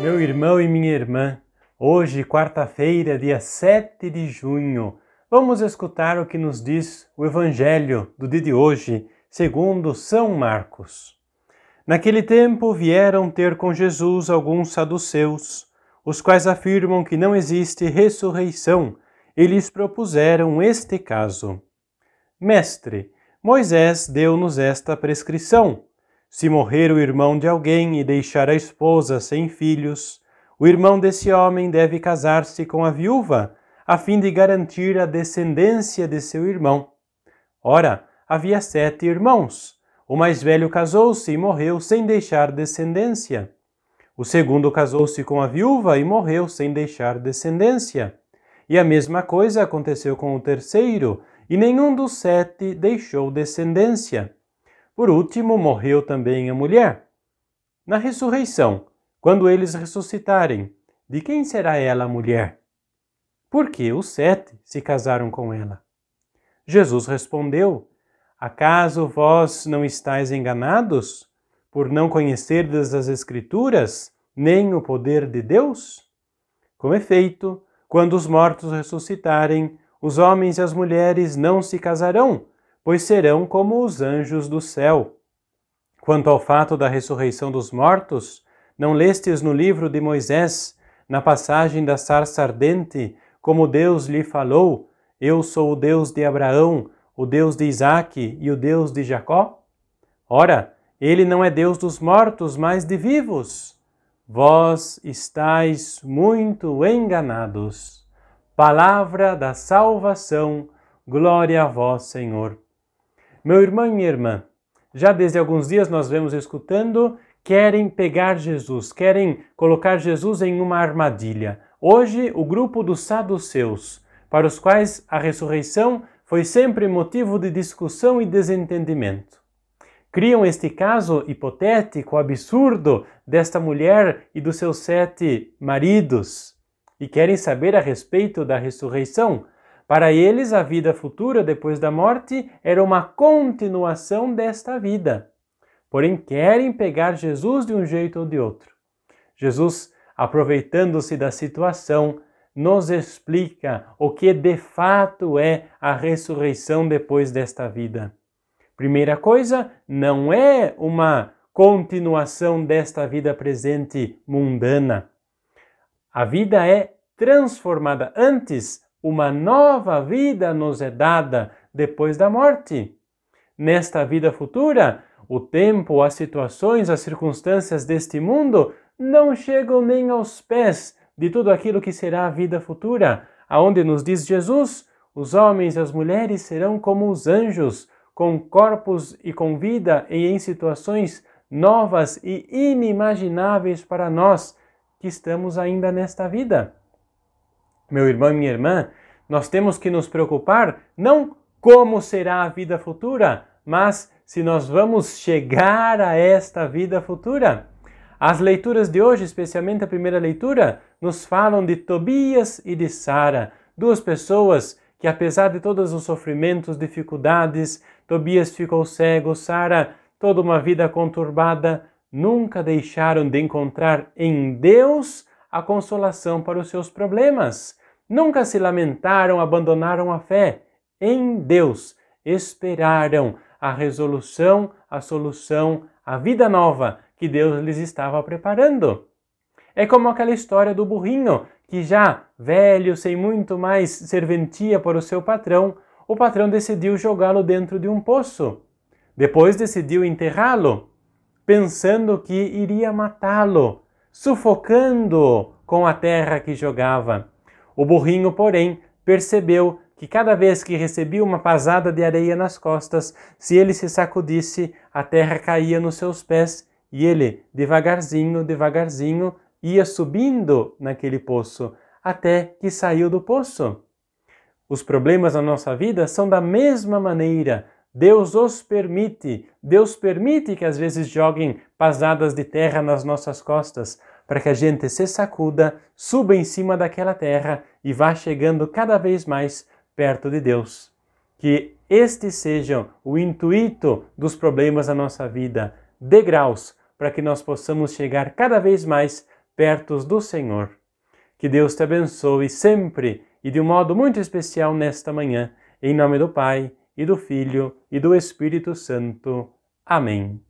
Meu irmão e minha irmã, hoje, quarta-feira, dia 7 de junho, vamos escutar o que nos diz o Evangelho do dia de hoje, segundo São Marcos. Naquele tempo vieram ter com Jesus alguns saduceus, os quais afirmam que não existe ressurreição, e lhes propuseram este caso: Mestre, Moisés deu-nos esta prescrição se morrer o irmão de alguém e deixar a esposa sem filhos, o irmão desse homem deve casar-se com a viúva, a fim de garantir a descendência de seu irmão. Ora, havia sete irmãos. O mais velho casou-se e morreu sem deixar descendência. O segundo casou-se com a viúva e morreu sem deixar descendência. E a mesma coisa aconteceu com o terceiro, e nenhum dos sete deixou descendência. Por último, morreu também a mulher. Na ressurreição, quando eles ressuscitarem, de quem será ela a mulher? Porque os sete se casaram com ela. Jesus respondeu: Acaso vós não estáis enganados, por não conhecerdes as Escrituras, nem o poder de Deus? Com efeito, quando os mortos ressuscitarem, os homens e as mulheres não se casarão, pois serão como os anjos do céu. Quanto ao fato da ressurreição dos mortos, não lestes no livro de Moisés, na passagem da sarça ardente, como Deus lhe falou: Eu sou o Deus de Abraão, o Deus de Isaque e o Deus de Jacó? Ora, ele não é Deus dos mortos, mas de vivos. Vós estáis muito enganados. Palavra da salvação, glória a vós, Senhor. Meu irmão e minha irmã, já desde alguns dias nós vemos escutando, querem pegar Jesus, querem colocar Jesus em uma armadilha. Hoje, o grupo dos saduceus, para os quais a ressurreição foi sempre motivo de discussão e desentendimento. Criam este caso hipotético, absurdo, desta mulher e dos seus sete maridos e querem saber a respeito da ressurreição, para eles, a vida futura depois da morte era uma continuação desta vida. Porém, querem pegar Jesus de um jeito ou de outro. Jesus, aproveitando-se da situação, nos explica o que de fato é a ressurreição depois desta vida. Primeira coisa, não é uma continuação desta vida presente mundana. A vida é transformada. Antes, uma nova vida nos é dada depois da morte. Nesta vida futura, o tempo, as situações, as circunstâncias deste mundo não chegam nem aos pés de tudo aquilo que será a vida futura, aonde nos diz Jesus: os homens e as mulheres serão como os anjos, com corpos e com vida e em situações novas e inimagináveis para nós que estamos ainda nesta vida meu irmão e minha irmã, nós temos que nos preocupar não como será a vida futura, mas se nós vamos chegar a esta vida futura. As leituras de hoje, especialmente a primeira leitura, nos falam de Tobias e de Sara, duas pessoas que, apesar de todos os sofrimentos, dificuldades, Tobias ficou cego, Sara, toda uma vida conturbada, nunca deixaram de encontrar em Deus a consolação para os seus problemas. Nunca se lamentaram, abandonaram a fé. Em Deus esperaram a resolução, a solução, a vida nova que Deus lhes estava preparando. É como aquela história do burrinho, que já velho, sem muito mais serventia para o seu patrão, o patrão decidiu jogá-lo dentro de um poço. Depois decidiu enterrá-lo, pensando que iria matá-lo, sufocando-o com a terra que jogava. O burrinho, porém, percebeu que cada vez que recebia uma pasada de areia nas costas, se ele se sacudisse, a terra caía nos seus pés e ele, devagarzinho, devagarzinho, ia subindo naquele poço até que saiu do poço. Os problemas na nossa vida são da mesma maneira. Deus os permite. Deus permite que às vezes joguem pasadas de terra nas nossas costas para que a gente se sacuda, suba em cima daquela terra e vá chegando cada vez mais perto de Deus. Que este seja o intuito dos problemas da nossa vida, degraus para que nós possamos chegar cada vez mais perto do Senhor. Que Deus te abençoe sempre e de um modo muito especial nesta manhã, em nome do Pai e do Filho e do Espírito Santo. Amém.